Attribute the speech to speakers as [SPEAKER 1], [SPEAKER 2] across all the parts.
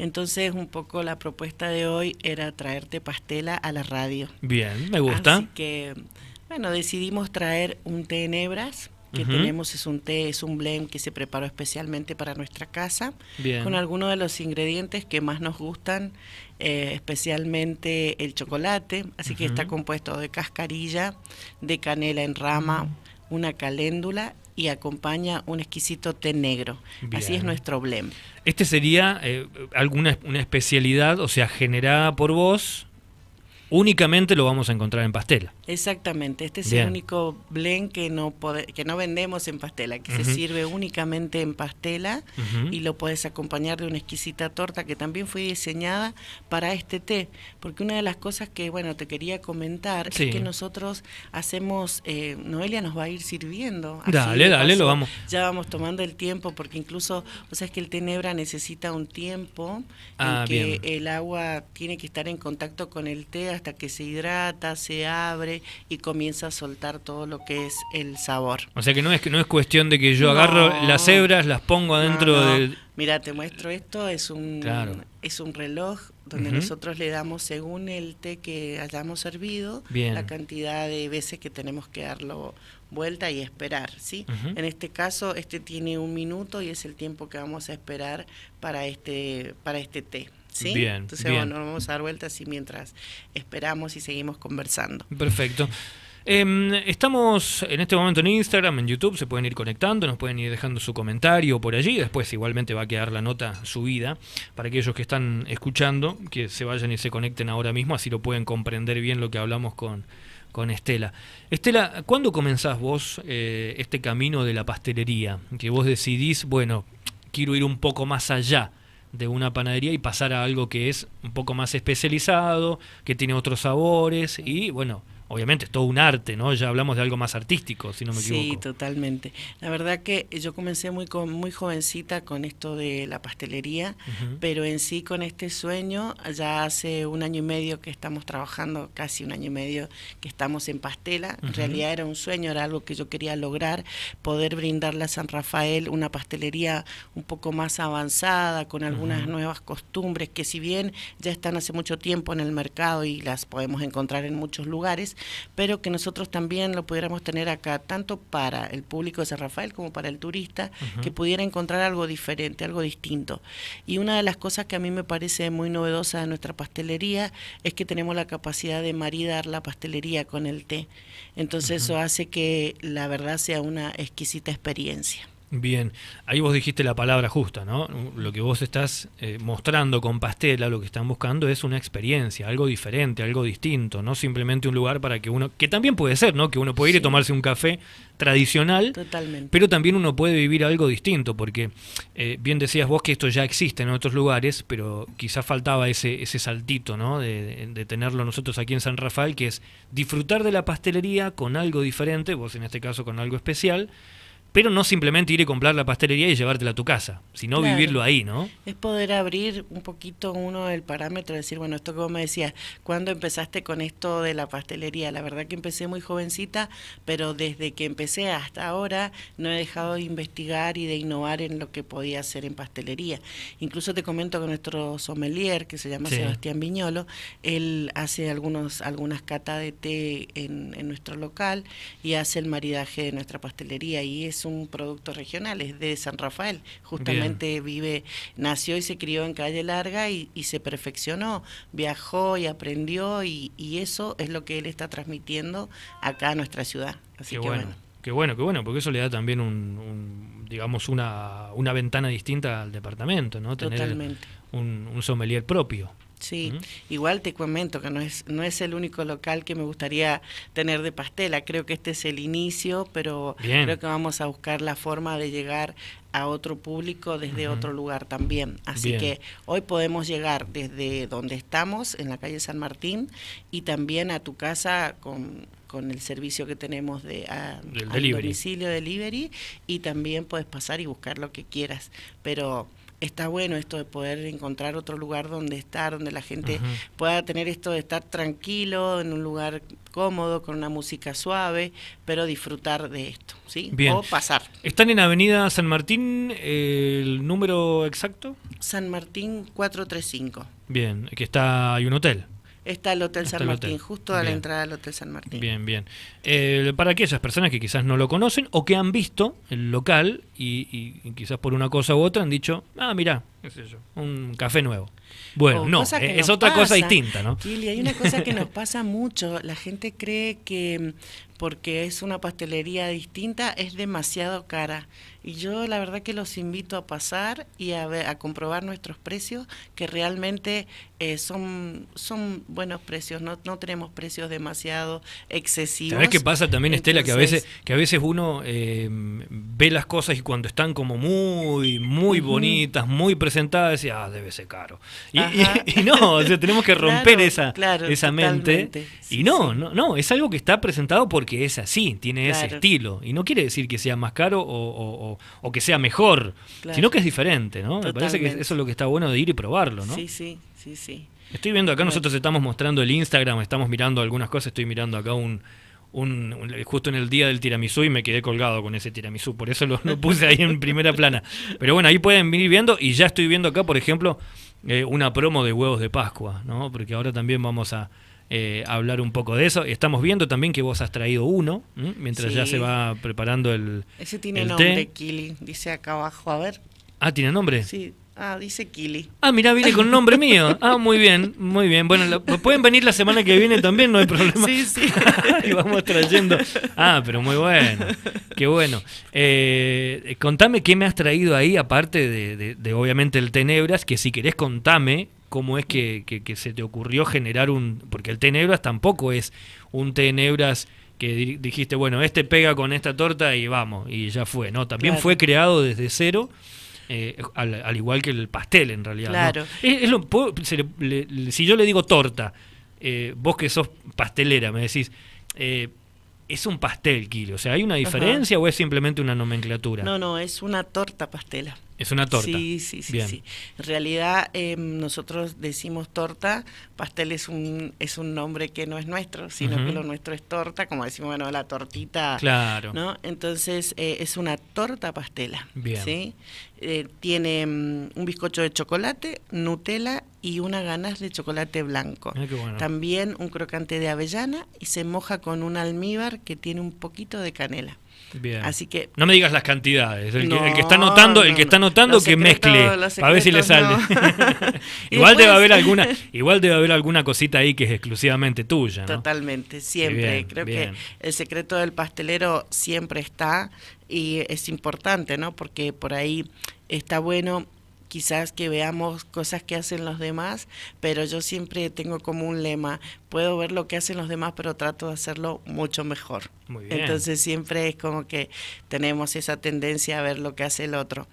[SPEAKER 1] Entonces, un poco la propuesta de hoy era traerte pastela a la radio.
[SPEAKER 2] Bien, me gusta. Así
[SPEAKER 1] que, bueno, decidimos traer un té en hebras que tenemos es un té, es un blend que se preparó especialmente para nuestra casa, Bien. con algunos de los ingredientes que más nos gustan, eh, especialmente el chocolate, así que está compuesto de cascarilla, de canela en rama, mm una caléndula y acompaña un exquisito té negro. Así es nuestro blend.
[SPEAKER 2] Este sería eh, alguna una especialidad, o sea, generada por vos únicamente lo vamos a encontrar en pastela.
[SPEAKER 1] Exactamente, este es el único blend que no que no vendemos en pastela, que se sirve únicamente en pastela y lo puedes acompañar de una exquisita torta que también fue diseñada para este té, porque una de las cosas que bueno te quería comentar es que nosotros hacemos eh, Noelia nos va a ir sirviendo. dale, dale, lo vamos. Ya vamos tomando el tiempo porque incluso o sea es que el tenebra necesita un tiempo
[SPEAKER 2] en ah, que
[SPEAKER 1] el agua tiene que estar en contacto con el té hasta que se hidrata, se abre y comienza a soltar todo lo que es el sabor.
[SPEAKER 2] O sea que no es, no es cuestión de que yo agarro las hebras, las pongo adentro del...
[SPEAKER 1] Mira, te muestro esto, es un, es un reloj donde nosotros le damos según el té que hayamos servido, la cantidad de veces que tenemos que darlo vuelta y esperar, ¿sí? En este caso, este tiene un minuto y es el tiempo que vamos a esperar para este, para este té. Bien, Entonces, bueno nos vamos a dar vueltas y mientras esperamos y seguimos conversando.
[SPEAKER 2] Perfecto. Em, estamos en este momento en Instagram, en YouTube, se pueden ir conectando, nos pueden ir dejando su comentario por allí, después igualmente va a quedar la nota subida para aquellos que están escuchando, que se vayan y se conecten ahora mismo, así lo pueden comprender bien lo que hablamos con, con Estela. Estela, ¿cuándo comenzás vos eh, este camino de la pastelería? Que vos decidís, bueno, quiero ir un poco más allá de una panadería y pasar a algo que es un poco más especializado, que tiene otros sabores y bueno, obviamente es todo un arte, ¿no? Ya hablamos de algo más artístico, si no me equivoco. Sí,
[SPEAKER 1] totalmente. La verdad que yo comencé muy muy jovencita con esto de la pastelería, pero en sí con este sueño ya hace un año y medio que estamos trabajando, casi un año y medio que estamos en Pastela. En realidad era un sueño, era algo que yo quería lograr, poder brindarle a San Rafael una pastelería un poco más avanzada, con algunas nuevas costumbres que si bien ya están hace mucho tiempo en el mercado y las podemos encontrar en muchos lugares, pero que nosotros también lo pudiéramos tener acá, tanto para el público de San Rafael como para el turista, que pudiera encontrar algo diferente, algo distinto. Y una de las cosas que a mí me parece muy novedosa de nuestra pastelería es que tenemos la capacidad de maridar la pastelería con el té. Entonces eso hace que la verdad sea una exquisita experiencia.
[SPEAKER 2] Bien, ahí vos dijiste la palabra justa, ¿no? Lo que vos estás eh, mostrando con Pastela, lo que están buscando es una experiencia, algo diferente, algo distinto, no simplemente un lugar para que uno, que también puede ser, ¿no? Que uno puede ir y tomarse un café tradicional, Totalmente. pero también uno puede vivir algo distinto, porque eh, bien decías vos que esto ya existe en otros lugares, pero quizás faltaba ese, ese saltito, ¿no? de tenerlo nosotros aquí en San Rafael, que es disfrutar de la pastelería con algo diferente, vos en este caso con algo especial pero no simplemente ir y comprar la pastelería y llevártela a tu casa, sino vivirlo ahí, ¿no?
[SPEAKER 1] Es poder abrir un poquito uno del parámetro, decir, bueno, esto que vos me decías, ¿cuándo empezaste con esto de la pastelería? La verdad que empecé muy jovencita, pero desde que empecé hasta ahora no he dejado de investigar y de innovar en lo que podía hacer en pastelería. Incluso te comento que nuestro sommelier, que se llama Sebastián Viñolo, él hace algunos algunas catas de té en, en nuestro local y hace el maridaje de nuestra pastelería y es un producto regional, es de San Rafael. Justamente vive, nació y se crió en Calle Larga y, se perfeccionó, viajó y aprendió y, eso es lo que él está transmitiendo acá a nuestra ciudad. Así
[SPEAKER 2] que bueno. Qué bueno, qué bueno, porque eso le da también un, digamos, una, una, ventana distinta al departamento, ¿no? Un, un sommelier propio.
[SPEAKER 1] Sí, igual te comento que no es, no es el único local que me gustaría tener de pastela. Creo que este es el inicio, pero creo que vamos a buscar la forma de llegar a otro público desde otro lugar también. Así que hoy podemos llegar desde donde estamos, en la calle San Martín, y también a tu casa con, el servicio que tenemos de ah, domicilio delivery, y también puedes pasar y buscar lo que quieras. Pero está bueno esto de poder encontrar otro lugar donde estar, donde la gente pueda tener esto de estar tranquilo, en un lugar cómodo, con una música suave, pero disfrutar de esto, ¿sí? Bien. O pasar.
[SPEAKER 2] ¿Están en Avenida San Martín, el número exacto? San Martín
[SPEAKER 1] 435.
[SPEAKER 2] Bien, que está, hay un hotel.
[SPEAKER 1] Está el Hotel San Martín, justo a la entrada del Hotel
[SPEAKER 2] San Martín. Bien, bien. Eh, para aquellas personas que quizás no lo conocen o que han visto el local y, quizás por una cosa u otra han dicho, ah, mira qué sé un café nuevo. Bueno, no, eh, es, otra cosa distinta, ¿no? Y hay una cosa que nos
[SPEAKER 1] pasa mucho. La gente cree que porque es una pastelería distinta es demasiado cara. Y yo la verdad que los invito a pasar y a, comprobar nuestros precios, que realmente eh, son, son buenos precios, no, no tenemos precios demasiado excesivos. ¿Sabes qué pasa también, Estela? que, a veces,
[SPEAKER 2] que a veces uno eh, ve las cosas y cuando están como muy, muy bonitas, muy presentadas, decís, ah, debe ser caro. Y, no, tenemos que romper esa, esa mente. y no, no, no, es algo que está presentado porque es así, tiene ese estilo. Y no quiere decir que sea más caro o o, que sea mejor, sino que es diferente, ¿no? Me parece que eso es lo que está bueno de ir y probarlo, ¿no? Sí,
[SPEAKER 1] sí, sí, sí.
[SPEAKER 2] Estoy viendo acá, nosotros estamos mostrando el Instagram, estamos mirando algunas cosas, estoy mirando acá un, un, justo en el día del tiramisú y me quedé colgado con ese tiramisú, por eso lo, puse ahí en primera plana. Pero bueno, ahí pueden ir viendo y ya estoy viendo acá, por ejemplo, eh, una promo de huevos de Pascua, ¿no? Porque ahora también vamos a, eh, hablar un poco de eso. Estamos viendo también que vos has traído uno, mientras ya se va preparando el. Ese tiene nombre,
[SPEAKER 1] Kili, dice acá abajo, a ver.
[SPEAKER 2] Ah, ¿tiene nombre?
[SPEAKER 1] Sí. Ah, dice Kili.
[SPEAKER 2] Ah, mirá, viene con nombre mío. Ah, muy bien, muy bien. Bueno, pueden venir la semana que viene también, no hay problema. Sí, sí. y vamos trayendo. Ah, pero muy bueno. Qué bueno. Eh, contame qué me has traído ahí, aparte de, de, obviamente el Tenebras, que si querés contame cómo es que, se te ocurrió generar un... Porque el Tenebras tampoco es un Tenebras que dijiste, bueno, este pega con esta torta y vamos, y ya fue, ¿no? También fue creado desde cero. Eh, al, igual que el pastel en realidad. Claro. si yo le digo torta, eh, vos que sos pastelera, me decís, eh, es un pastel, Kilo. O sea, ¿hay una diferencia o es simplemente una nomenclatura?
[SPEAKER 1] No, no, es una torta pastela. Es una torta. Sí, sí, sí. sí. En realidad em, nosotros decimos torta, pastel es un, es un nombre que no es nuestro, sino que lo nuestro es torta, como decimos, bueno, la tortita. Claro. ¿no? Entonces eh, es una torta pastela. Bien. Eh, tiene em, un bizcocho de chocolate, Nutella y una ganas de chocolate blanco. bueno. También un crocante de avellana y se moja con un almíbar que tiene un poquito de canela.
[SPEAKER 2] Así que no me digas las cantidades. El, que, está notando, el que está notando que mezcle, a ver si le sale. igual debe pues- haber alguna, igual debe haber alguna cosita ahí que es exclusivamente tuya.
[SPEAKER 1] Totalmente, siempre. Creo que el secreto del pastelero siempre está y es importante, ¿no? Porque por ahí está bueno quizás que veamos cosas que hacen los demás, pero yo siempre tengo como un lema, puedo ver lo que hacen los demás, pero trato de hacerlo mucho mejor.
[SPEAKER 2] Muy bien. Entonces
[SPEAKER 1] siempre es como que tenemos esa tendencia a ver lo que hace el otro.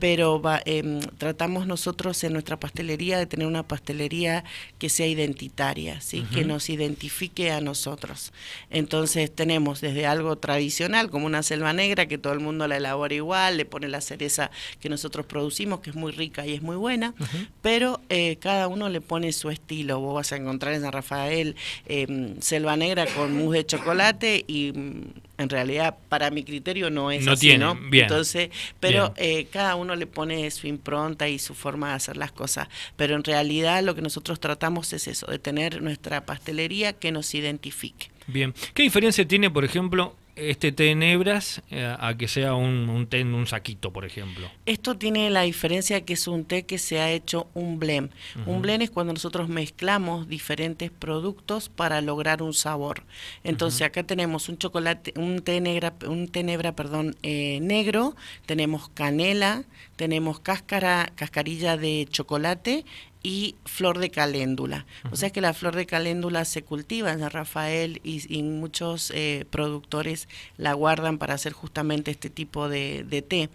[SPEAKER 1] Pero em, tratamos nosotros en nuestra pastelería de tener una pastelería que sea identitaria, ¿sí? que nos identifique a nosotros. Entonces tenemos desde algo tradicional, como una selva negra, que todo el mundo la elabora igual, le pone la cereza que nosotros producimos, que es muy rica y es muy buena, pero eh, cada uno le pone su estilo. Vos vas a encontrar en San Rafael Em, selva negra con mousse de chocolate y mm, en realidad para mi criterio no es no así, Bien, Entonces, pero eh, cada uno le pone su impronta y su forma de hacer las cosas, pero en realidad lo que nosotros tratamos es eso, de tener nuestra pastelería que nos identifique.
[SPEAKER 2] Bien, ¿qué diferencia tiene, por ejemplo, este té en eh, a que sea un, té en un saquito, por ejemplo?
[SPEAKER 1] Esto tiene la diferencia que es un té que se ha hecho un blend. Un blend es cuando nosotros mezclamos diferentes productos para lograr un sabor. Entonces acá tenemos un chocolate, un té negra, un té perdón, eh, negro, tenemos canela, tenemos cáscara, cascarilla de chocolate y flor de caléndula. O sea que la flor de caléndula se cultiva en Rafael y, muchos eh, productores la guardan para hacer justamente este tipo de té.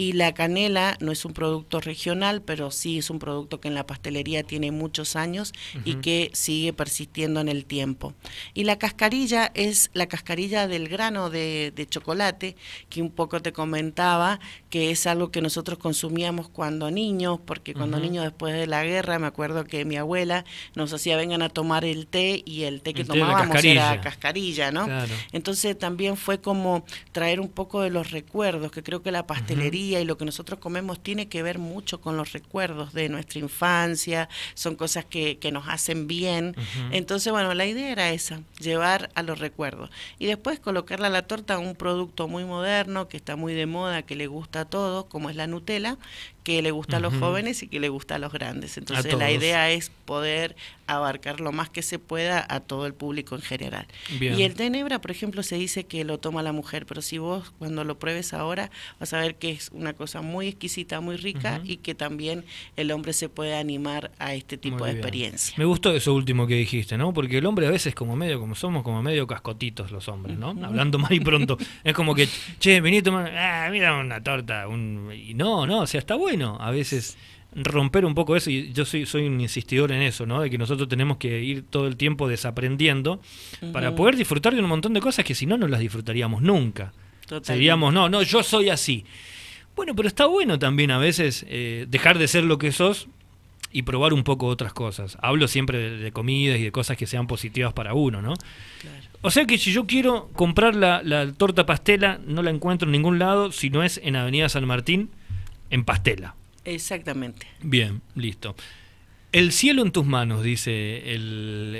[SPEAKER 1] Y la canela no es un producto regional, pero sí es un producto que en la pastelería tiene muchos años y que sigue persistiendo en el tiempo. Y la cascarilla es la cascarilla del grano de, chocolate, que un poco te comentaba, que es algo que nosotros consumíamos cuando niños, porque cuando niños después de la guerra, me acuerdo que mi abuela nos hacía vengan a tomar el té y el té que tomábamos era cascarilla, ¿no? Entonces también fue como traer un poco de los recuerdos, que creo que la pastelería y lo que nosotros comemos tiene que ver mucho con los recuerdos de nuestra infancia, son cosas que, que nos hacen bien. Entonces, bueno, la idea era esa, llevar a los recuerdos. Y después colocarle a la torta un producto muy moderno, que está muy de moda, que le gusta a todos, como es la Nutella, que le gusta a los jóvenes y que le gusta a los grandes. Entonces la idea es poder abarcar lo más que se pueda a todo el público en general. Y el tenebra, por ejemplo, se dice que lo toma la mujer, pero si vos cuando lo pruebes ahora vas a ver que es una cosa muy exquisita, muy rica y que también el hombre se puede animar a este tipo de experiencia.
[SPEAKER 2] Me gustó eso último que dijiste, ¿no? Porque el hombre a veces como medio, como somos, como medio cascotitos los hombres, ¿no? Hablando mal y pronto. es como que, che, vení a ah, mira una torta, un... Y no, no, o sea, está bueno bueno a veces romper un poco eso, y yo soy, soy un insistidor en eso, ¿no? De que nosotros tenemos que ir todo el tiempo desaprendiendo para poder disfrutar de un montón de cosas que si no, no las disfrutaríamos nunca. Seríamos, no, no, yo soy así. Bueno, pero está bueno también a veces eh, dejar de ser lo que sos y probar un poco otras cosas. Hablo siempre de, comidas y de cosas que sean positivas para uno, ¿no? O sea que si yo quiero comprar la, la torta pastela, no la encuentro en ningún lado, si no es en Avenida San Martín en pastela.
[SPEAKER 1] Exactamente.
[SPEAKER 2] Bien, listo. El cielo en tus manos, dice el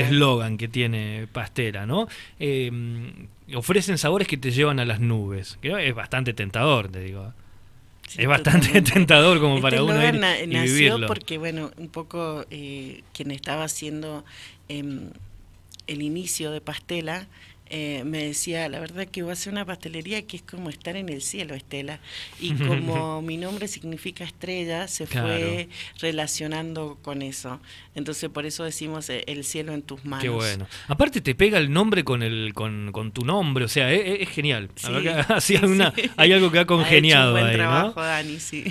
[SPEAKER 2] eslogan que tiene Pastela, ¿no? Em, ofrecen sabores que te llevan a las nubes. Que es bastante tentador, te digo. es bastante tentador como para uno
[SPEAKER 1] porque, bueno, un poco eh, quien estaba haciendo em, el inicio de Pastela eh, me decía, la verdad que voy a hacer una pastelería que es como estar en el cielo, Estela. Y como mi nombre significa estrella, se fue relacionando con eso. Entonces por eso decimos eh, el cielo en tus manos. Qué bueno.
[SPEAKER 2] Aparte te pega el nombre con el con, tu nombre, o sea, e, e, es, genial. Sí, hay, una, hay, algo que ha congeniado. buen trabajo,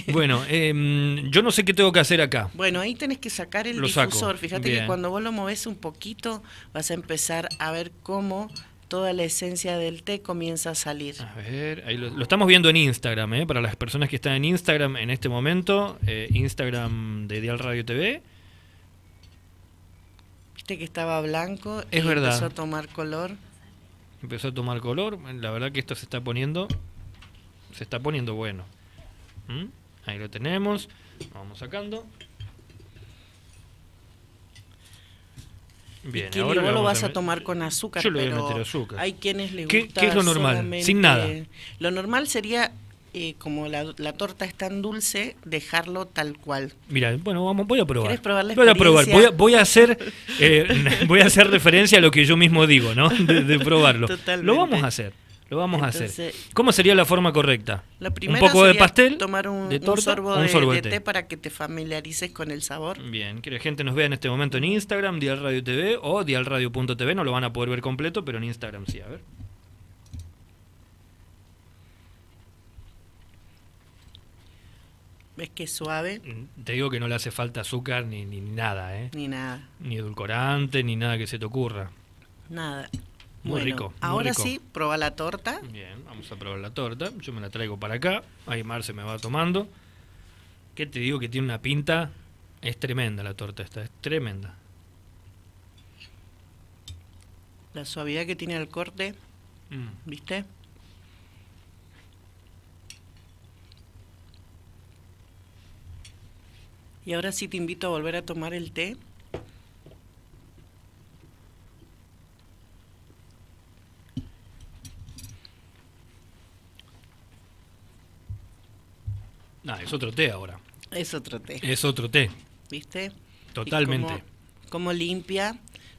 [SPEAKER 2] Bueno, em, yo no sé qué tengo que hacer acá.
[SPEAKER 1] Bueno, ahí tenés que sacar el difusor. Fíjate que cuando vos lo moves un poquito, vas a empezar a ver cómo toda la esencia del té comienza a salir. A
[SPEAKER 2] ver, ahí lo, estamos viendo en Instagram, ¿eh? para las personas que están en Instagram en este momento, eh, Instagram de Dial Radio TV.
[SPEAKER 1] Viste que estaba blanco, es verdad. empezó a tomar color.
[SPEAKER 2] Empezó a tomar color, la verdad que esto se está poniendo, se está poniendo bueno. ¿Mm? Ahí lo tenemos, vamos sacando. y ahora no lo vas a, tomar con azúcar. Yo voy a meter azúcar. Hay quienes le ¿Qué, es lo normal? Sin nada.
[SPEAKER 1] Lo normal sería eh, como la, la, torta es tan dulce, dejarlo tal cual.
[SPEAKER 2] Mira, bueno, vamos, voy a probar. voy a probar, voy a, hacer, eh, voy a hacer referencia a lo que yo mismo digo, ¿no? De, probarlo. Lo vamos a hacer. Lo vamos a hacer. ¿Cómo sería la forma correcta? un poco de pastel, tomar un, de sorbo de, té
[SPEAKER 1] para que te familiarices con el sabor.
[SPEAKER 2] Bien, que la gente nos vea en este momento en Instagram, Dial Radio TV o dialradio.tv, no lo van a poder ver completo, pero en Instagram sí, a ver.
[SPEAKER 1] ¿Ves qué suave?
[SPEAKER 2] Mm, te digo que no le hace falta azúcar ni nada, ¿eh? Ni nada. Ni edulcorante, ni nada que se te ocurra. Nada. Muy rico. ahora sí,
[SPEAKER 1] proba la torta.
[SPEAKER 2] Bien, vamos a probar la torta. Yo me la traigo para acá. Ahí Mar se me va tomando. ¿Qué te digo que tiene una pinta? Es tremenda la torta esta, es tremenda.
[SPEAKER 1] La suavidad que tiene el corte, mm. ¿viste? Y ahora sí te invito a volver a tomar el té.
[SPEAKER 2] otro té ahora.
[SPEAKER 1] Es otro té. Es otro té. ¿Viste?
[SPEAKER 2] Totalmente.
[SPEAKER 1] Como limpia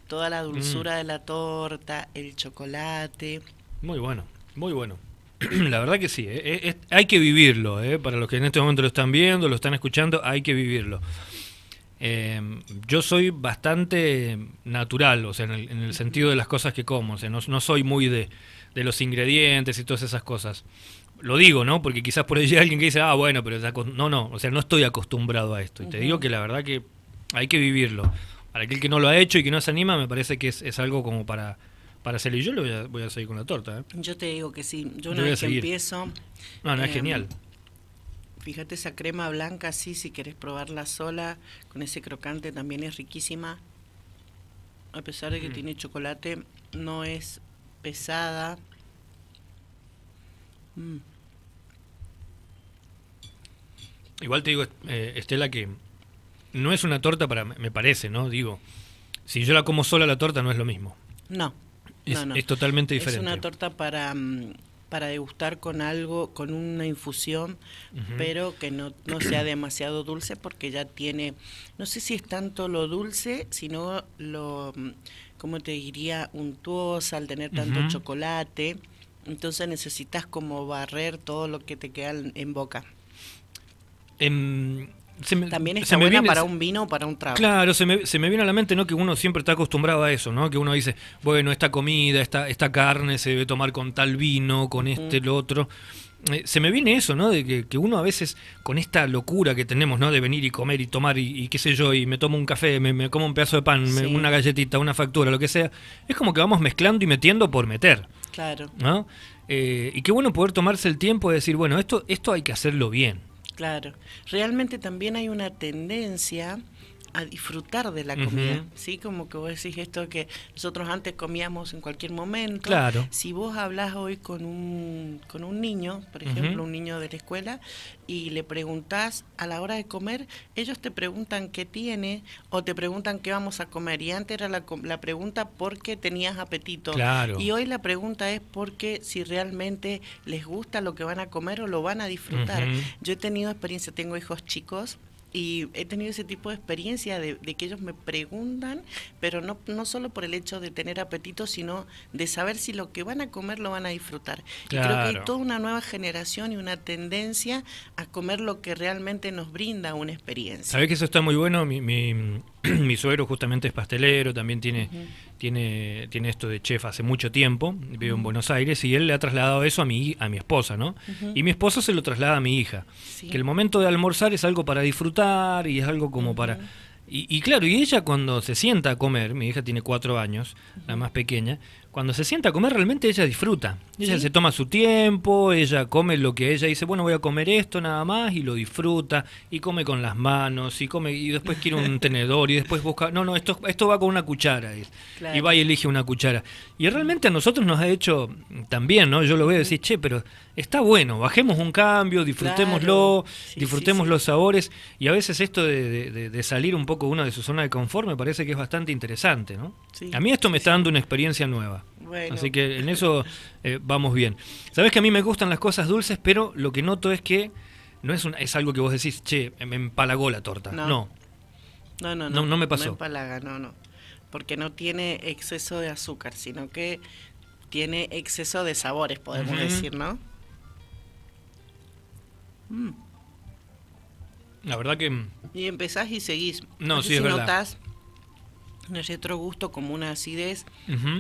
[SPEAKER 1] toda la dulzura mm. de la torta,
[SPEAKER 2] el chocolate. Muy bueno, muy bueno. la verdad que sí, eh, eh, hay que vivirlo. Eh. Para los que en este momento lo están viendo, lo están escuchando, hay que vivirlo. Em, yo soy bastante natural, o sea, en el, sentido de las cosas que como, o no, soy muy de, los ingredientes y todas esas cosas lo digo, ¿no? Porque quizás por ahí hay alguien que dice, ah, bueno, pero no, no, o sea, no estoy acostumbrado a esto. Y te digo que la verdad que hay que vivirlo. Para aquel que no lo ha hecho y que no se anima, me parece que es, algo como para, para hacerlo. Y yo lo voy a, seguir con la torta. ¿eh?
[SPEAKER 1] Yo te digo que sí, yo una que empiezo...
[SPEAKER 2] No, no, es em, genial.
[SPEAKER 1] Fíjate esa crema blanca, sí, si querés probarla sola, con ese crocante también es riquísima. A pesar de que tiene chocolate, no es pesada.
[SPEAKER 2] Mm. Igual te digo, eh, Estela, que no es una torta para, me parece, ¿no? Digo, si yo la como sola la torta no es lo mismo. No. Es, no, es totalmente diferente. Es una
[SPEAKER 1] torta para, mm, para degustar con algo, con una infusión, pero que no, no sea demasiado dulce porque ya tiene, no sé si es tanto lo dulce, sino lo, mm, ¿cómo te diría, untuosa al tener tanto chocolate. Entonces necesitas como barrer todo lo que te queda en boca.
[SPEAKER 2] Em, También está se para un
[SPEAKER 1] vino o para un trago. Claro,
[SPEAKER 2] se me, viene a la mente ¿no? que uno siempre está acostumbrado a eso, ¿no? que uno dice, bueno, esta comida, esta, esta carne se debe tomar con tal vino, con este, el lo otro. Eh, se me viene eso, ¿no? De que, uno a veces, con esta locura que tenemos, ¿no? De venir y comer y tomar y, qué sé yo, y me tomo un café, me, como un pedazo de pan, una galletita, una factura, lo que sea, es como que vamos mezclando y metiendo por meter. Claro. ¿no? Eh, y qué bueno poder tomarse el tiempo de decir, bueno, esto, esto hay que hacerlo bien.
[SPEAKER 1] Claro, realmente también hay una tendencia a disfrutar de la comida, ¿sí? Como que vos decís esto que nosotros antes comíamos en cualquier momento. Claro. Si vos hablas hoy con un, con un niño, por ejemplo, un niño de la escuela, y le preguntas a la hora de comer, ellos te preguntan qué tiene o te preguntan qué vamos a comer. Y antes era la, pregunta por qué tenías apetito. Y hoy la pregunta es porque si realmente les gusta lo que van a comer o lo van a disfrutar. Yo he tenido experiencia, tengo hijos chicos y he tenido ese tipo de experiencia de, que ellos me preguntan, pero no, no solo por el hecho de tener apetito, sino de saber si lo que van a comer lo van a disfrutar.
[SPEAKER 2] Y creo que hay toda
[SPEAKER 1] una nueva generación y una tendencia a comer lo que realmente nos brinda una experiencia. Sabés
[SPEAKER 2] que eso está muy bueno. Mi, mi, suegro justamente es pastelero, también tiene, tiene, tiene esto de chef hace mucho tiempo, vive en Buenos Aires, y él le ha trasladado eso a mi, a mi esposa, ¿no? Y mi esposa se lo traslada a mi hija. Que el momento de almorzar es algo para disfrutar y es algo como para... Y, claro, y ella cuando se sienta a comer, mi hija tiene cuatro años, la más pequeña, cuando se sienta a comer realmente ella disfruta. Ella se toma su tiempo, ella come lo que ella dice, bueno, voy a comer esto nada más y lo disfruta y come con las manos y come y después quiere un tenedor y después busca, no, no, esto esto va con una cuchara y va y elige una cuchara. Y realmente a nosotros nos ha hecho también, ¿no? Yo lo veo decir, "Che, pero está bueno, bajemos un cambio, disfrutémoslo, disfrutemos los sabores y a veces esto de, salir un poco uno de su zona de confort me parece que es bastante interesante, ¿no? A mí esto me está dando una experiencia nueva. Así que en eso eh, vamos bien. Sabes que a mí me gustan las cosas dulces, pero lo que noto es que no es, es algo que vos decís, che, me em, empalagó la torta. No. No,
[SPEAKER 1] no, no. No, me pasó. No empalaga, no, no. Porque no tiene exceso de azúcar, sino que tiene exceso de sabores, podemos decir, ¿no? Mm.
[SPEAKER 2] La verdad que. Mm,
[SPEAKER 1] y empezás y seguís. No, sí, si es verdad. No es otro gusto como una acidez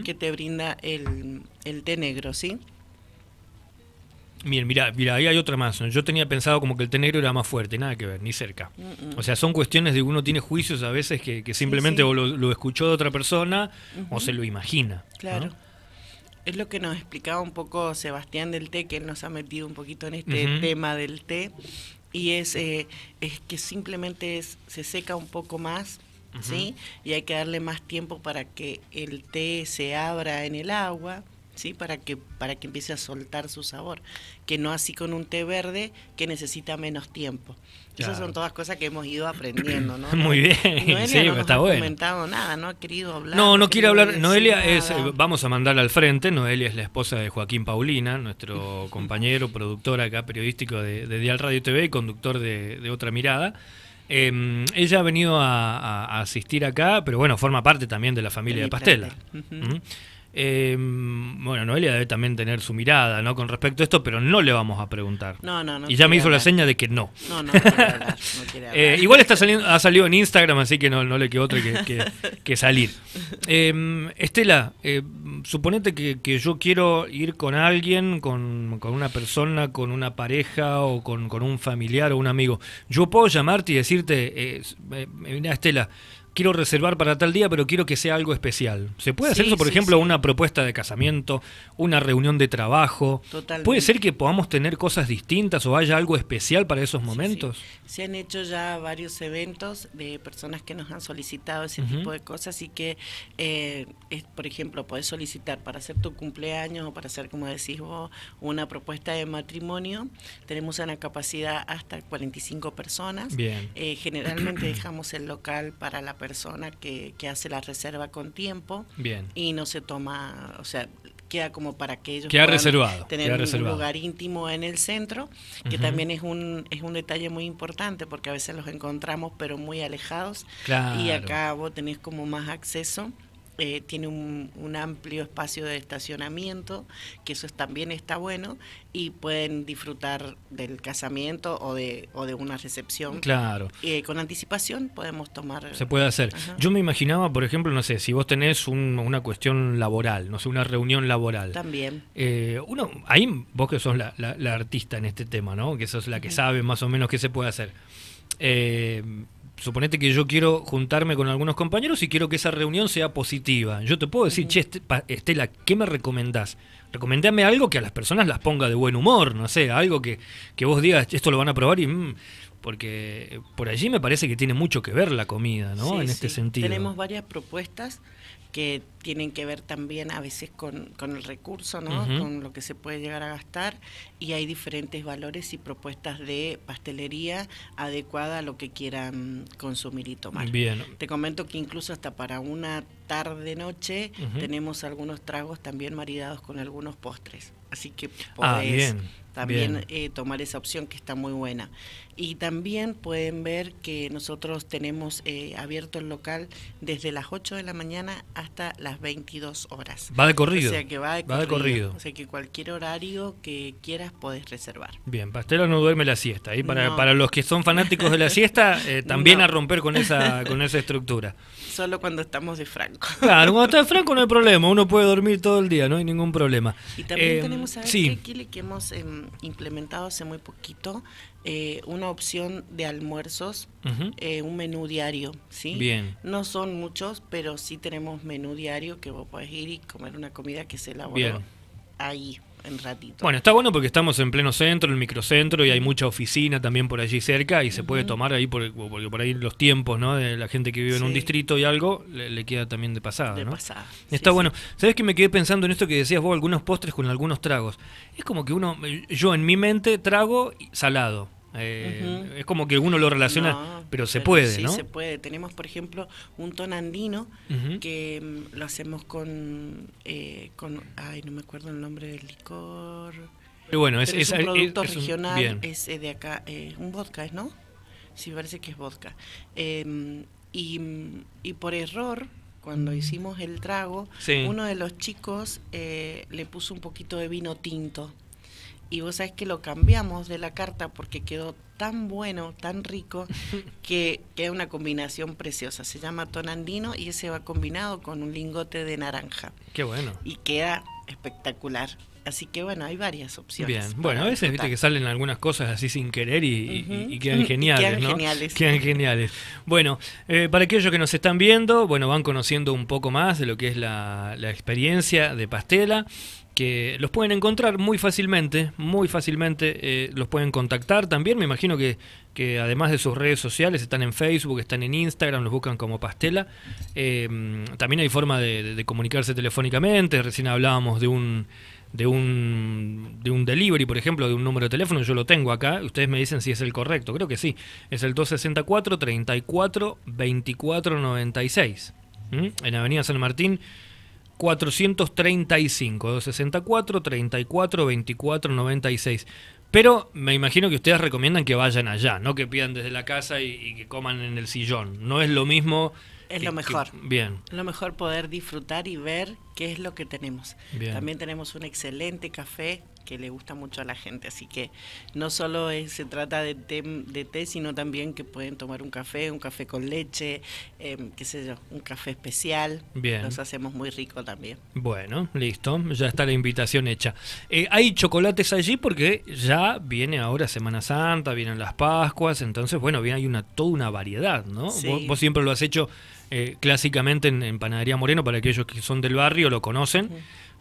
[SPEAKER 1] que te brinda el, té negro, ¿sí?
[SPEAKER 2] Bien, mira, mira, ahí hay otra más. Yo tenía pensado como que el té negro era más fuerte, nada que ver, ni cerca. O sea, son cuestiones de uno tiene juicios a veces que, simplemente o lo, escuchó de otra persona o se lo imagina. Claro.
[SPEAKER 1] Es lo que nos explicaba un poco Sebastián del té, que nos ha metido un poquito en este tema del té, y es, eh, es que simplemente es, se seca un poco más ¿sí? Y hay que darle más tiempo para que el té se abra en el agua, ¿sí? Para que, para que empiece a soltar su sabor, que no así con un té verde que necesita menos tiempo. Esas son todas cosas que hemos ido aprendiendo, ¿no? Muy bien, Noelia no nos ha comentado nada, no ha querido hablar. No, no quiere hablar. Noelia
[SPEAKER 2] es, eh, vamos a mandarla al frente. Noelia es la esposa de Joaquín Paulina, nuestro compañero, productor acá, periodístico de, Dial Radio TV y conductor de Otra Mirada. Em, ella ha venido a, asistir acá, pero bueno, forma parte también de la familia de Pastela. Eh, bueno, Noelia debe también tener su mirada ¿no? con respecto a esto, pero no le vamos a preguntar. No, no, no. Y ya me hizo la seña de que no. No, no, eh, igual está saliendo, ha salido en Instagram, así que no, no le quedó otra que, que, salir. Em, Estela, eh, suponete que, yo quiero ir con alguien, con, una persona, con una pareja o con, con, un familiar o un amigo. Yo puedo llamarte y decirte, eh, mira, Estela, quiero reservar para tal día, pero quiero que sea algo especial. ¿Se puede hacer eso, por ejemplo, una propuesta de casamiento, una reunión de trabajo? ¿Puede ser que podamos tener cosas distintas o haya algo especial para esos momentos?
[SPEAKER 1] Se han hecho ya varios eventos de personas que nos han solicitado ese tipo de cosas y que, eh, por ejemplo, podés solicitar para hacer tu cumpleaños o para hacer, como decís vos, una propuesta de matrimonio. Tenemos una capacidad hasta 45 personas. Bien. Eh, generalmente dejamos el local para la persona que, que hace la reserva con tiempo y no se toma, o sea, queda como para que ellos reservado, tener un lugar íntimo en el centro, que también es un, es un detalle muy importante porque a veces los encontramos pero muy alejados y acá vos tenés como más acceso eh, tiene un, amplio espacio de estacionamiento, que eso también está bueno, y pueden disfrutar del casamiento o de, o de una recepción. Claro. Eh, con anticipación podemos tomar... Se
[SPEAKER 2] puede hacer. Yo me imaginaba, por ejemplo, no sé, si vos tenés una cuestión laboral, no sé, una reunión laboral. También. Eh, uno, ahí vos que sos la, artista en este tema, ¿no? Que sos la que sabe más o menos qué se puede hacer suponete que yo quiero juntarme con algunos compañeros y quiero que esa reunión sea positiva. Yo te puedo decir, che, este, Estela, ¿qué me recomendás? Recomendame algo que a las personas las ponga de buen humor, no sé, algo que, que vos digas, esto lo van a probar y... Mm", porque por allí me parece que tiene mucho que ver la comida, ¿no? en este sentido. Tenemos
[SPEAKER 1] varias propuestas que tienen que ver también a veces con, el recurso, ¿no? con lo que se puede llegar a gastar, y hay diferentes valores y propuestas de pastelería adecuada a lo que quieran consumir y tomar. Te comento que incluso hasta para una tarde noche tenemos algunos tragos también maridados con algunos postres. Así que ah, podés también eh, tomar esa opción que está muy buena. Y también pueden ver que nosotros tenemos eh, abierto el local desde las 8 de la mañana hasta las 22 horas. Va de corrido. O sea que va de, corrido. O sea que cualquier horario que quieras podés reservar.
[SPEAKER 2] Bien, Pastelo no duerme la siesta. Y para, para los que son fanáticos de la siesta, eh, también a romper con esa, con esa estructura.
[SPEAKER 1] Solo cuando estamos de franco Claro,
[SPEAKER 2] cuando está franco no hay problema, uno puede dormir todo el día, no hay ningún problema. Y también eh, tenemos a que
[SPEAKER 1] hemos em, implementado hace muy poquito eh, una opción de almuerzos, eh, un menú diario, ¿sí? No son muchos, pero sí tenemos menú diario que vos podés ir y comer una comida que se elabora ahí.
[SPEAKER 2] Bueno, está bueno porque estamos en pleno centro, en el microcentro, y hay mucha oficina también por allí cerca y se puede tomar ahí, por, porque por ahí los tiempos, ¿no? De la gente que vive en un distrito y algo, le, queda también de pasada, de pasada. Está bueno. ¿Sabes que me quedé pensando en esto que decías vos, algunos postres con algunos tragos? Es como que uno, yo en mi mente trago salado eh, es como que uno lo relaciona, pero se puede, sí, se
[SPEAKER 1] puede. Tenemos, por ejemplo, un tonandino que mm, lo hacemos con, eh, con. Ay, no me acuerdo el nombre del licor. Pero bueno, es, un producto regional, es, eh, de acá, un vodka, ¿no? Sí, parece que es vodka. Em, y, y por error, cuando hicimos el trago, uno de los chicos le puso un poquito de vino tinto. Y vos sabés que lo cambiamos de la carta porque quedó tan bueno, tan rico, que, es una combinación preciosa. Se llama tonandino y ese va combinado con un lingote de naranja. Qué bueno. Y queda espectacular. Así que bueno, hay varias opciones. Bien, bueno, a veces viste
[SPEAKER 2] que salen algunas cosas así sin querer y, quedan geniales, quedan Geniales. Quedan geniales. Bueno, eh, para aquellos que nos están viendo, bueno, van conociendo un poco más de lo que es la, la experiencia de Pastela que los pueden encontrar muy fácilmente, muy fácilmente eh, los pueden contactar también. Me imagino que, además de sus redes sociales, están en Facebook, están en Instagram, los buscan como Pastela. Eh, también hay forma de, comunicarse telefónicamente. Recién hablábamos de un, de, un, de un delivery, por ejemplo, de un número de teléfono. Yo lo tengo acá. Ustedes me dicen si es el correcto. Creo que sí. Es el 264-34-2496. 2496 ¿Mm? En Avenida San Martín. 435, 264, 34, 24, 96. Pero me imagino que ustedes recomiendan que vayan allá, no que pidan desde la casa y, que coman en el sillón. No es lo mismo. Es lo mejor. Bien. bien.
[SPEAKER 1] Lo mejor poder disfrutar y ver qué es lo que tenemos. También tenemos un excelente café que le gusta mucho a la gente. Así que no solo se trata de té, sino también que pueden tomar un café, un café con leche, em, qué sé yo, un café especial. Bien. hacemos muy rico también.
[SPEAKER 2] Bueno, listo, ya está la invitación hecha. Eh, hay chocolates allí porque ya viene ahora Semana Santa, vienen las Pascuas, entonces, bueno, bien, hay una toda una variedad, ¿no? Vos, siempre lo has hecho eh, clásicamente en, Panadería Moreno, para aquellos que son del barrio lo conocen.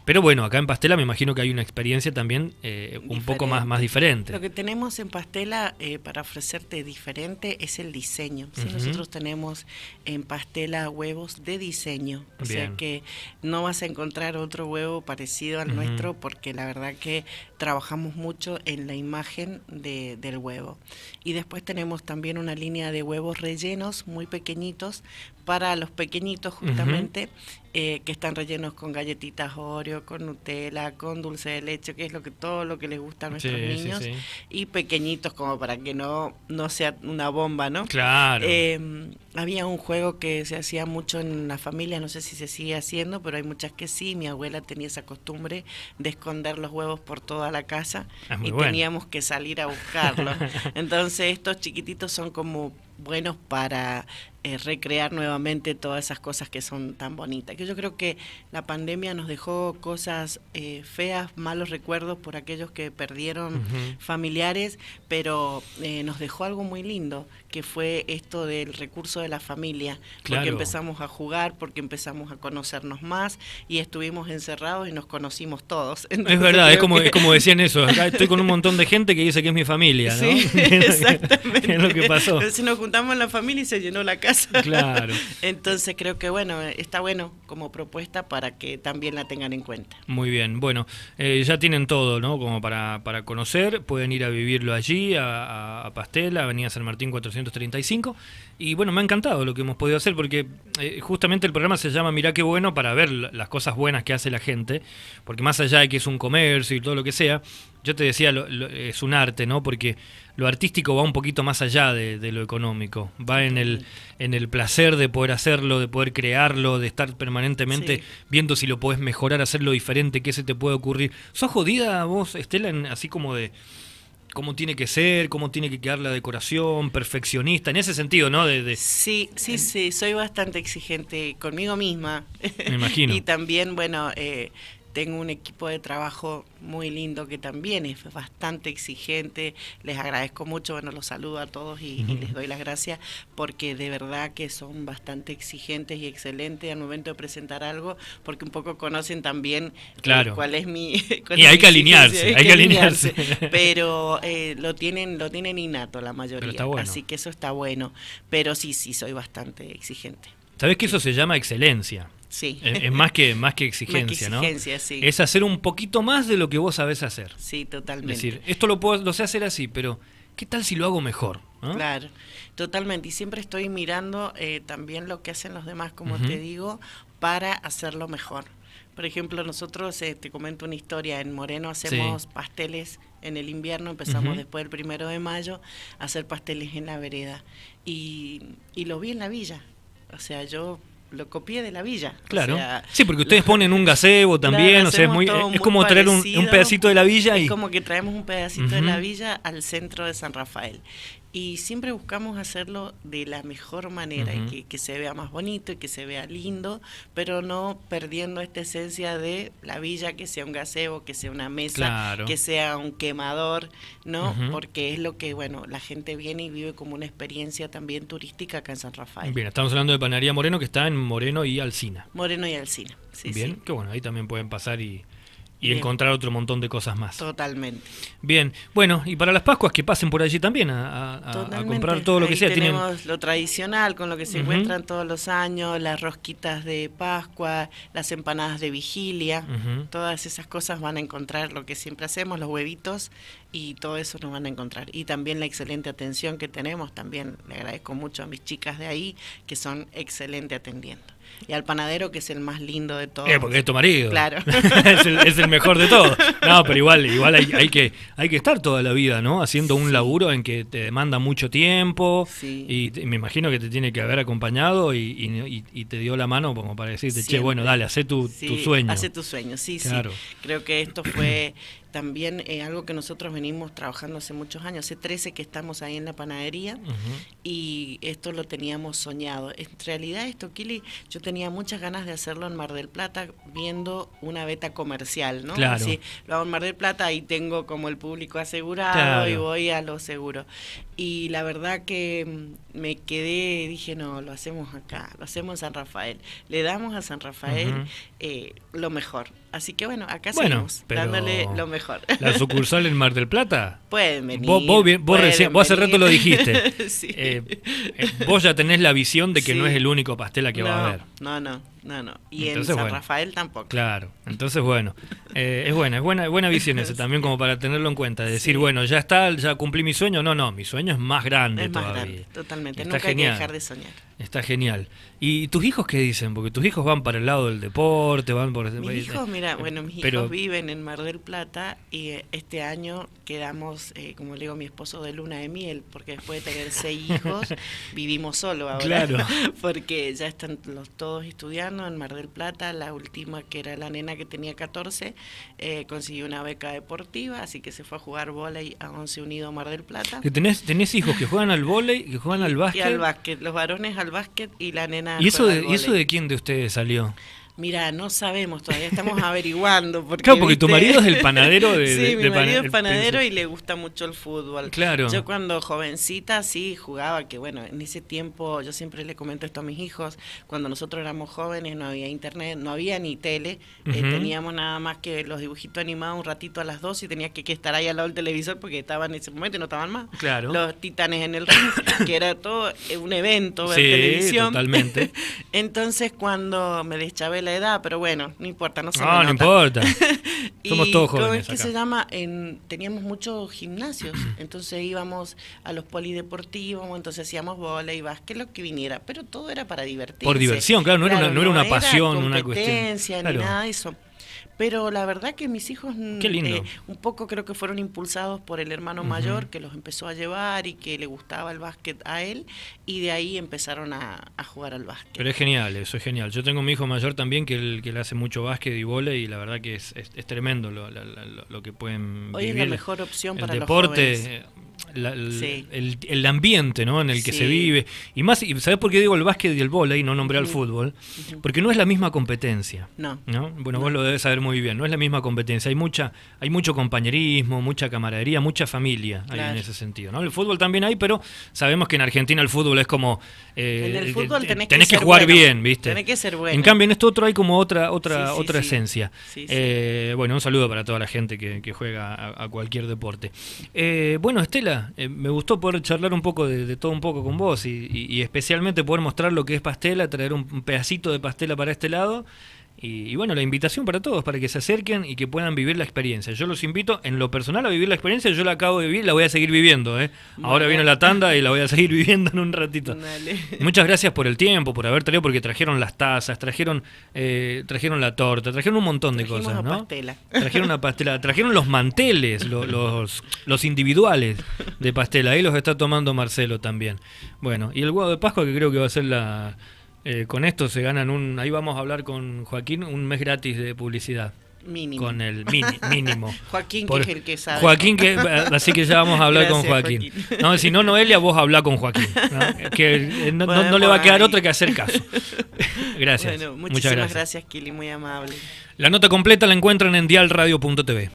[SPEAKER 2] Pero bueno, acá en Pastela me imagino que hay una experiencia también eh, un poco más, más diferente.
[SPEAKER 1] Lo que tenemos en Pastela eh, para ofrecerte diferente es el diseño. Nosotros tenemos en Pastela huevos de diseño. O sea que no vas a encontrar otro huevo parecido al nuestro porque la verdad que trabajamos mucho en la imagen del huevo. Y después tenemos también una línea de huevos rellenos muy pequeñitos para los pequeñitos justamente. Eh, que están rellenos con galletitas Oreo, con Nutella, con dulce de leche, que es lo que todo lo que les gusta a nuestros niños y pequeñitos como para que no no sea una bomba, ¿no? Claro. Em, había un juego que se hacía mucho en la familia, no sé si se sigue haciendo, pero hay muchas que sí. Mi abuela tenía esa costumbre de esconder los huevos por toda la casa ah, y teníamos que salir a buscarlos. Entonces estos chiquititos son como buenos para eh, recrear nuevamente todas esas cosas que son tan bonitas. Que yo creo que la pandemia nos dejó cosas eh, feas, malos recuerdos por aquellos que perdieron familiares, pero eh, nos dejó algo muy lindo, que fue esto del recurso de la familia, claro. porque empezamos a jugar, porque empezamos a conocernos más y estuvimos encerrados y nos conocimos todos. es verdad, es como, como decían eso, acá estoy con un
[SPEAKER 2] montón de gente que dice que es mi familia, ¿no? Sí, exactamente. es lo que pasó. Entonces nos
[SPEAKER 1] juntamos en la familia y se llenó la casa. Claro. Entonces creo que bueno, está bueno como propuesta para que también la tengan en cuenta.
[SPEAKER 2] Muy bien, bueno, eh, ya tienen todo, ¿no? Como para, para conocer, pueden ir a vivirlo allí, a, pastela Pastela, Avenida San Martín 400 y bueno, me ha encantado lo que hemos podido hacer porque eh, justamente el programa se llama Mirá qué bueno para ver las cosas buenas que hace la gente. Porque más allá de que es un comercio y todo lo que sea, yo te decía, es un arte, ¿no? Porque lo artístico va un poquito más allá de, lo económico. Va en el, en el placer de poder hacerlo, de poder crearlo, de estar permanentemente viendo si lo podés mejorar, hacerlo diferente, qué se te puede ocurrir. ¿Sos jodida vos, Estela, así como de cómo tiene que ser, cómo tiene que quedar la decoración, perfeccionista, en ese sentido, ¿no? De, Sí, sí, sí, soy
[SPEAKER 1] bastante exigente conmigo misma. Me imagino. y también, bueno, eh, tengo un equipo de trabajo muy lindo que también es bastante exigente. Les agradezco mucho, bueno, los saludo a todos y, les doy las gracias porque de verdad que son bastante exigentes y excelentes al momento de presentar algo, porque un poco conocen también
[SPEAKER 2] eh, claro. cuál es
[SPEAKER 1] mi... y hay, que alinearse, hay, que alinearse, Pero eh, lo, tienen, lo tienen innato la mayoría, así que eso está bueno. Pero sí, sí, soy bastante exigente.
[SPEAKER 2] ¿Sabes que eso se llama excelencia? Sí. Es, más que, más que exigencia, ¿no? exigencia Sí. Es hacer un poquito más de lo que vos sabés hacer. Sí, totalmente. Es decir, esto lo, puedo, lo sé hacer así, pero ¿qué tal si lo hago mejor? Claro,
[SPEAKER 1] totalmente. Y siempre estoy mirando eh, también lo que hacen los demás, como te digo, para hacerlo mejor. Por ejemplo, nosotros, eh, te comento una historia, en Moreno hacemos pasteles en el invierno, empezamos después del primero de mayo a hacer pasteles en la vereda. Y, y lo vi en la villa. O sea, yo lo copié de la villa. Claro. sí, porque ustedes ponen un gazebo también, o sea, es, muy, es, como traer un, pedacito de la villa. Es como que traemos un pedacito de la villa al centro de San Rafael y siempre buscamos hacerlo de la mejor manera que, se vea más bonito y que se vea lindo, pero no perdiendo esta esencia de la villa, que sea un gazebo, que sea una mesa, que sea un quemador, ¿no? Porque es lo que, bueno, la gente viene y vive como una experiencia también turística acá en San Rafael.
[SPEAKER 2] Bien, estamos hablando de Panaría Moreno, que está en Moreno y Alcina.
[SPEAKER 1] Moreno y Alcina, sí. Bien,
[SPEAKER 2] que bueno, ahí también pueden pasar y y encontrar otro montón de cosas más.
[SPEAKER 1] Totalmente.
[SPEAKER 2] Bien, bueno, y para las Pascuas que pasen por allí también a, comprar todo lo que sea. Tenemos
[SPEAKER 1] lo tradicional con lo que se encuentran todos los años, las rosquitas de Pascua, las empanadas de vigilia, todas esas cosas van a encontrar lo que siempre hacemos, los huevitos y todo eso nos van a encontrar. Y también la excelente atención que tenemos, también le agradezco mucho a mis chicas de ahí que son excelente atendiendo y al panadero que es el más lindo de todos. Eh, porque es tu marido. Claro. es, el, mejor de todos. No, pero igual, igual hay,
[SPEAKER 2] que, hay que estar toda la vida, ¿no? Haciendo un laburo en que te demanda mucho tiempo y, me imagino que te tiene que haber acompañado y, te dio la mano como para decirte, che, bueno, dale, hace tu, sueño. Hace
[SPEAKER 1] tu sueño, sí, sí. Creo que esto fue también eh, algo que nosotros venimos trabajando hace muchos años, hace 13 que estamos ahí en la panadería y esto lo teníamos soñado. En realidad esto, Kili, yo tenía muchas ganas de hacerlo en Mar del Plata viendo una beta comercial, ¿no? Claro. Así, lo hago en Mar del Plata y tengo como el público asegurado y voy a lo seguro y la verdad que mm, me quedé, dije, no, lo hacemos acá, lo hacemos en San Rafael, le damos a San Rafael eh, lo mejor. Así que bueno, acá seguimos dándole lo mejor. ¿La sucursal en Mar del Plata? Pueden venir. Vos, hace rato lo dijiste. Eh, eh, vos ya tenés la visión de que no es el único pastel a que va a haber. No, no. No, no. Y en San Rafael tampoco. Claro.
[SPEAKER 2] Entonces, bueno, eh, es buena, es buena, buena visión esa también como para tenerlo en cuenta. De decir, bueno, ya está, ya cumplí mi sueño. No, no, mi sueño es más grande es más Grande,
[SPEAKER 1] totalmente. Nunca hay que dejar de soñar.
[SPEAKER 2] Está genial. ¿Y tus hijos qué dicen? Porque tus hijos van para el lado del deporte, van por... Mis hijos, mira, eh, bueno, mis hijos
[SPEAKER 1] viven en Mar del Plata y eh, este año quedamos, como le digo, mi esposo de luna de miel, porque después de tener seis hijos, vivimos solo ahora. Claro. porque ya están los todos estudiando en Mar del Plata, la última que era la nena que tenía 14, eh, consiguió una beca deportiva, así que se fue a jugar volei a Once Unido Mar del Plata. Que
[SPEAKER 2] tenés, tenés hijos que juegan al volei, que juegan al básquet. Y al
[SPEAKER 1] básquet, los varones al básquet y la nena. ¿Y eso, ¿y eso
[SPEAKER 2] de quién de ustedes salió?
[SPEAKER 1] Mira, no sabemos todavía, estamos averiguando. Porque, claro, porque tu marido es el panadero de. sí, mi marido es panadero y le gusta mucho el fútbol. Claro. Yo cuando jovencita sí jugaba, que bueno, en ese tiempo yo siempre le comento esto a mis hijos, cuando nosotros éramos jóvenes no había internet, no había ni tele, eh, teníamos nada más que los dibujitos animados un ratito a las dos y tenías que, estar ahí al lado del televisor porque estaban en ese momento y no estaban más. Claro. Los titanes en el ring, que era todo eh, un evento Ver televisión. Totalmente. Entonces cuando me deschavé la edad, pero bueno, no importa, no importa.
[SPEAKER 2] Somos todos jóvenes. que se
[SPEAKER 1] llama? En, teníamos muchos gimnasios, entonces íbamos a los polideportivos, entonces hacíamos bola y básquet, lo que viniera, pero todo era para divertir Por diversión, claro, no, era, una, una pasión, una cuestión. ni nada de eso pero la verdad que mis hijos mm, eh, un poco creo que fueron impulsados por el hermano mayor que los empezó a llevar y que le gustaba el básquet a él y de ahí empezaron a, jugar al básquet.
[SPEAKER 2] Pero es genial, eso es genial. Yo tengo mi hijo mayor también que, que le hace mucho básquet y vole y la verdad que es, tremendo lo, que pueden Hoy es la mejor opción para deporte, el, ambiente en el que se vive. Y más, y ¿sabés por qué digo el básquet y el y No nombré al fútbol. Porque no es la misma competencia. No. Bueno, vos lo debes saber muy bien. No es la misma competencia. Hay, mucha, hay mucho compañerismo, mucha camaradería, mucha familia en ese sentido. ¿no? El fútbol también hay, pero sabemos que en Argentina el fútbol es como. Eh, eh, eh, tenés, que, jugar bien, ¿viste? Tenés que ser bueno. En cambio, en esto otro hay como otra, otra, otra esencia. bueno, un saludo para toda la gente que, juega a, cualquier deporte. bueno, este eh, me gustó poder charlar un poco de, todo un poco con vos y, y, especialmente poder mostrar lo que es pastela, traer un, pedacito de pastela para este lado y, bueno, la invitación para todos, para que se acerquen y que puedan vivir la experiencia. Yo los invito en lo personal a vivir la experiencia, yo la acabo de vivir, la voy a seguir viviendo. ¿eh? Ahora viene la tanda y la voy a seguir viviendo en un ratito. Muchas gracias por el tiempo, por haber traído, porque trajeron las tazas, trajeron, eh, trajeron la torta, trajeron un montón de cosas. ¿no? Trajeron una pastela, trajeron los manteles, los, los individuales de pastela. Ahí los está tomando Marcelo también. Bueno, y el huevo de Pascua que creo que va a ser la eh, con esto se ganan un. Ahí vamos a hablar con Joaquín, un mes gratis de publicidad. Mínimo. Con el mínimo. Joaquín, que es el que sabe. Joaquín, que, eh, así que ya vamos a hablar con Joaquín. No, si no, Noelia, vos habla con Joaquín. Que eh, no, le va a quedar otra que hacer caso. Gracias. Bueno, muchísimas Muchas gracias.
[SPEAKER 1] gracias, Kili, muy amable.
[SPEAKER 2] La nota completa la encuentran en dialradio.tv.